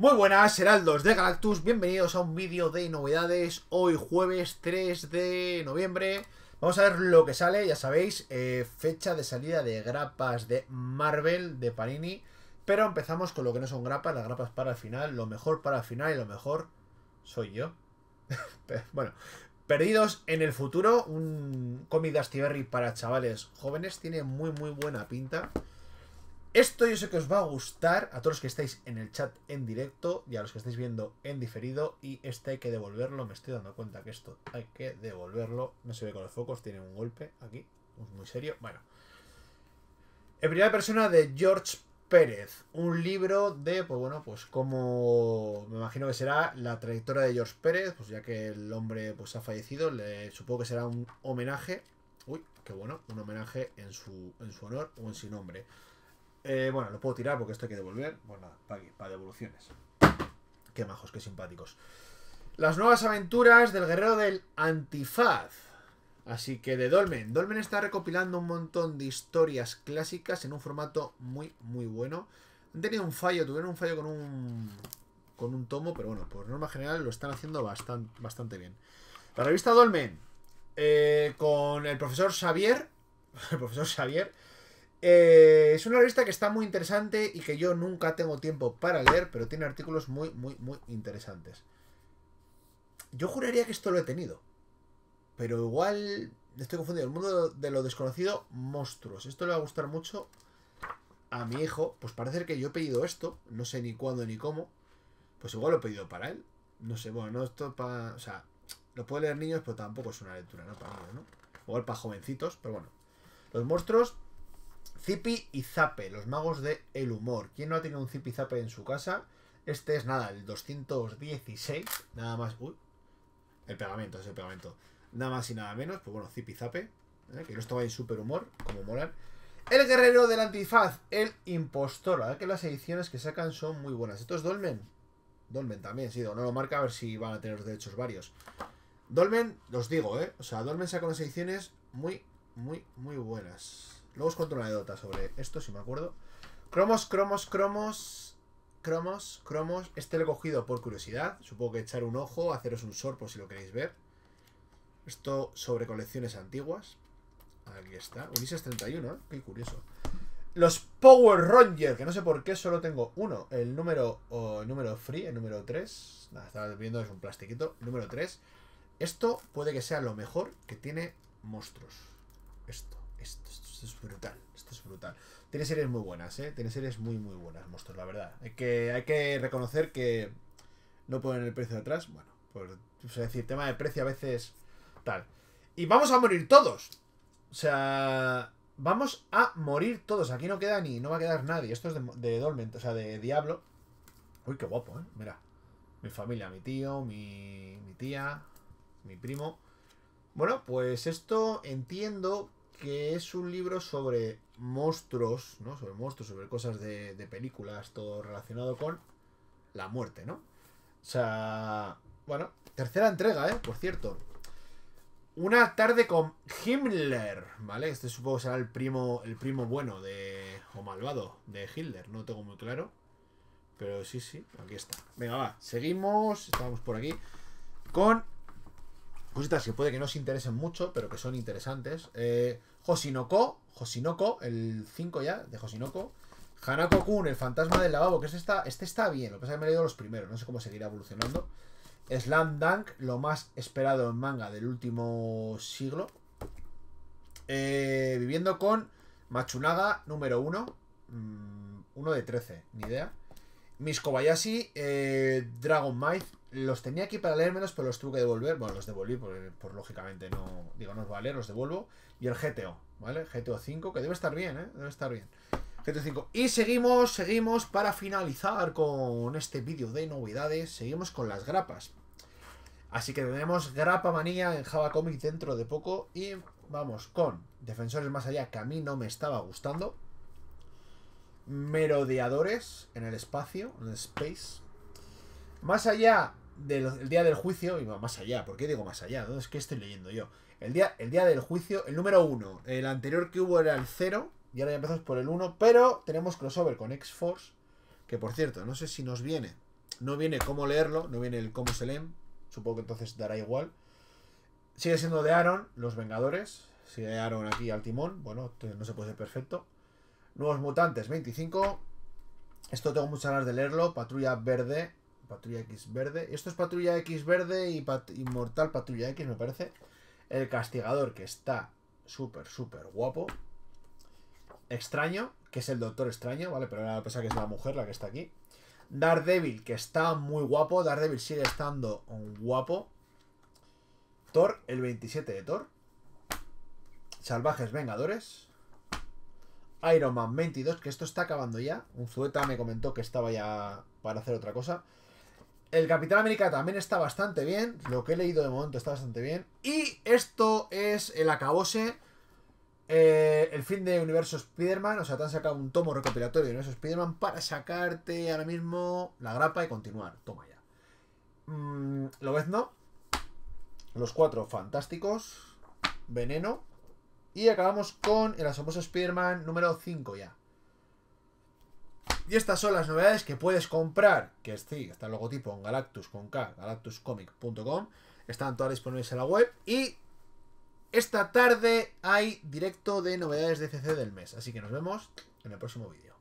Muy buenas, heraldos de Galactus, bienvenidos a un vídeo de novedades Hoy jueves 3 de noviembre Vamos a ver lo que sale, ya sabéis, eh, fecha de salida de grapas de Marvel, de Panini Pero empezamos con lo que no son grapas, las grapas para el final Lo mejor para el final y lo mejor soy yo Bueno, Perdidos en el futuro, un cómic de para chavales jóvenes Tiene muy muy buena pinta esto yo sé que os va a gustar a todos los que estáis en el chat en directo y a los que estáis viendo en diferido. Y este hay que devolverlo. Me estoy dando cuenta que esto hay que devolverlo. No se ve con los focos, tiene un golpe aquí. Muy serio. Bueno. En primera persona de George Pérez. Un libro de, pues bueno, pues como me imagino que será la trayectoria de George Pérez. Pues ya que el hombre pues ha fallecido, le supongo que será un homenaje. Uy, qué bueno. Un homenaje en su, en su honor o en su nombre. Eh, bueno, lo puedo tirar porque esto hay que devolver. pues nada, para devoluciones. Qué majos, qué simpáticos. Las nuevas aventuras del guerrero del antifaz. Así que de Dolmen. Dolmen está recopilando un montón de historias clásicas en un formato muy, muy bueno. Han tenido un fallo, tuvieron un fallo con un, con un tomo, pero bueno, por norma general lo están haciendo bastante, bastante bien. La revista Dolmen, eh, con el profesor Xavier, el profesor Xavier, eh, es una revista que está muy interesante y que yo nunca tengo tiempo para leer, pero tiene artículos muy, muy, muy interesantes. Yo juraría que esto lo he tenido. Pero igual estoy confundido. El mundo de lo desconocido, monstruos. Esto le va a gustar mucho a mi hijo. Pues parece que yo he pedido esto. No sé ni cuándo ni cómo. Pues igual lo he pedido para él. No sé, bueno, no esto para... O sea, lo puede leer niños, pero tampoco es una lectura, ¿no? Para niños, ¿no? Igual para jovencitos, pero bueno. Los monstruos Zipi y Zape, los magos de el humor. ¿Quién no ha tenido un Zipi Zape en su casa? Este es nada, el 216, nada más. el pegamento, es el pegamento. Nada más y nada menos, pues bueno, Zipi Zape, ¿eh? que estaba en super humor, como molan. El guerrero del antifaz, el impostor. La que las ediciones que sacan son muy buenas. Esto es Dolmen. Dolmen también, sí, no lo marca a ver si van a tener derechos varios. Dolmen, los digo, ¿eh? O sea, Dolmen saca unas ediciones muy, muy, muy buenas. Luego os cuento una anécdota sobre esto, si me acuerdo. Cromos, cromos, cromos. Cromos, cromos. Este lo he cogido por curiosidad. Supongo que echar un ojo, haceros un sorpo si lo queréis ver. Esto sobre colecciones antiguas. Aquí está. Ulises 31, que ¿eh? Qué curioso. Los Power Rangers, que no sé por qué solo tengo uno. El número, o número free, el número 3. Nada, estaba viendo, es un plastiquito. número 3. Esto puede que sea lo mejor que tiene monstruos. Esto. Esto, es brutal, esto es brutal. Tiene series muy buenas, ¿eh? Tiene series muy, muy buenas, monstruos, la verdad. Hay que, hay que reconocer que no ponen el precio atrás. Bueno, por pues, decir, tema de precio a veces tal. Y vamos a morir todos. O sea, vamos a morir todos. Aquí no queda ni, no va a quedar nadie. Esto es de, de o sea, de Diablo. Uy, qué guapo, ¿eh? Mira. Mi familia, mi tío, mi, mi tía, mi primo. Bueno, pues esto entiendo que es un libro sobre monstruos, ¿no? Sobre monstruos, sobre cosas de, películas, todo relacionado con la muerte, ¿no? O sea, bueno, tercera entrega, ¿eh? Por cierto. Una tarde con Himmler, ¿vale? Este supongo será el primo, el primo bueno de o malvado de Hitler, no tengo muy claro. Pero sí, sí, aquí está. Venga, va, seguimos, estamos por aquí con cositas que puede que no os interesen mucho, pero que son interesantes. Eh, Hoshinoko, el 5 ya, de Hoshinoko. Hanako Kun, el fantasma del lavabo, que este está, este está bien, lo que pasa es que me he leído los primeros, no sé cómo seguirá evolucionando. Slam Dunk, lo más esperado en manga del último siglo. Eh, viviendo con Machunaga número 1, uno, mm, uno de 13, ni idea. Mis Kobayashi, eh, Dragon Might, los tenía aquí para leérmelos, pero los tuve que devolver. Bueno, los devolví, Porque lógicamente no. Digo, no os vale, los devuelvo. Y el GTO, ¿vale? GTO 5, que debe estar bien, ¿eh? Debe estar bien. GTO 5. Y seguimos, seguimos para finalizar con este vídeo de novedades. Seguimos con las grapas. Así que tenemos grapa manía en Java Comic dentro de poco. Y vamos con Defensores Más Allá, que a mí no me estaba gustando merodeadores en el espacio, en el space. Más allá del día del juicio, y más allá, ¿por qué digo más allá? ¿Dónde Es que estoy leyendo yo. El día, el día del juicio, el número 1, el anterior que hubo era el 0, y ahora ya empezamos por el 1, pero tenemos crossover con X-Force, que por cierto, no sé si nos viene. No viene cómo leerlo, no viene el cómo se leen, supongo que entonces dará igual. Sigue siendo de Aaron, los Vengadores, sigue Aaron aquí al timón, bueno, no se puede ser perfecto. Nuevos Mutantes 25. Esto tengo muchas ganas de leerlo. Patrulla Verde. Patrulla X Verde. Esto es Patrulla X Verde y Pat Inmortal Patrulla X, me parece. El Castigador, que está súper, súper guapo. Extraño, que es el Doctor Extraño, ¿vale? Pero ahora pesa que es la mujer la que está aquí. Daredevil, que está muy guapo. Daredevil sigue estando guapo. Thor, el 27 de Thor. Salvajes Vengadores. Iron Man 22, que esto está acabando ya. Un Zueta me comentó que estaba ya para hacer otra cosa. El Capitán América también está bastante bien. Lo que he leído de momento está bastante bien. Y esto es el acabose. Eh, el fin de Universo Spider-Man. O sea, te han sacado un tomo recopilatorio de Universo Spider-Man para sacarte ahora mismo la grapa y continuar. Toma ya. Mm, ¿Lo ves, no? Los cuatro fantásticos. Veneno. Y acabamos con el asombroso Spider-Man número 5 ya. Y estas son las novedades que puedes comprar. Que sí, está el logotipo en Galactus con K, galactuscomic.com. Están todas disponibles en la web. Y esta tarde hay directo de novedades de CC del mes. Así que nos vemos en el próximo vídeo.